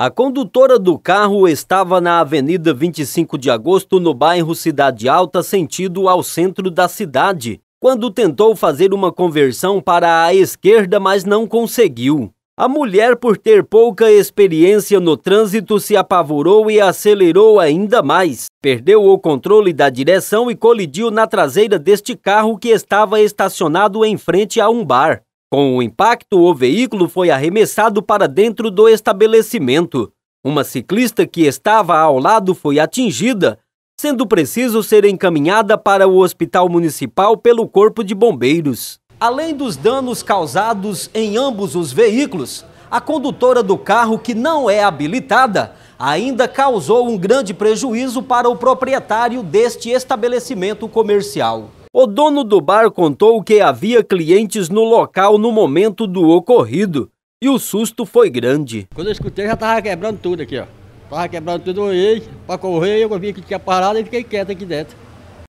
A condutora do carro estava na Avenida 25 de Agosto, no bairro Cidade Alta, sentido ao centro da cidade, quando tentou fazer uma conversão para a esquerda, mas não conseguiu. A mulher, por ter pouca experiência no trânsito, se apavorou e acelerou ainda mais. Perdeu o controle da direção e colidiu na traseira deste carro que estava estacionado em frente a um bar. Com o impacto, o veículo foi arremessado para dentro do estabelecimento. Uma ciclista que estava ao lado foi atingida, sendo preciso ser encaminhada para o Hospital Municipal pelo Corpo de Bombeiros. Além dos danos causados em ambos os veículos, a condutora do carro que não é habilitada ainda causou um grande prejuízo para o proprietário deste estabelecimento comercial. O dono do bar contou que havia clientes no local no momento do ocorrido e o susto foi grande. Quando eu escutei, já estava quebrando tudo aqui, ó. Estava quebrando tudo, eu para correr, eu vi que tinha parado e fiquei quieto aqui dentro.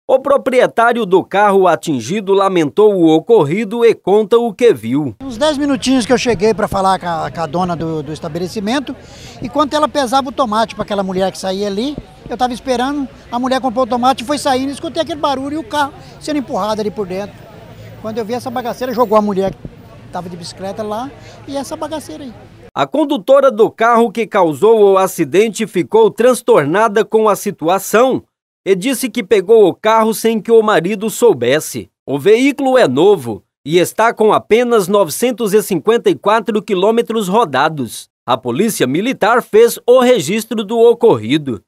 O proprietário do carro atingido lamentou o ocorrido e conta o que viu. Uns 10 minutinhos que eu cheguei para falar com a, com a dona do, do, estabelecimento e quando ela pesava o tomate para aquela mulher que saía ali, eu estava esperando, a mulher comprou o tomate e foi saindo, escutei aquele barulho e o carro sendo empurrado ali por dentro. Quando eu vi essa bagaceira, jogou a mulher que estava de bicicleta lá e essa bagaceira aí. A condutora do carro que causou o acidente ficou transtornada com a situação e disse que pegou o carro sem que o marido soubesse. O veículo é novo e está com apenas 954 quilômetros rodados. A polícia militar fez o registro do ocorrido.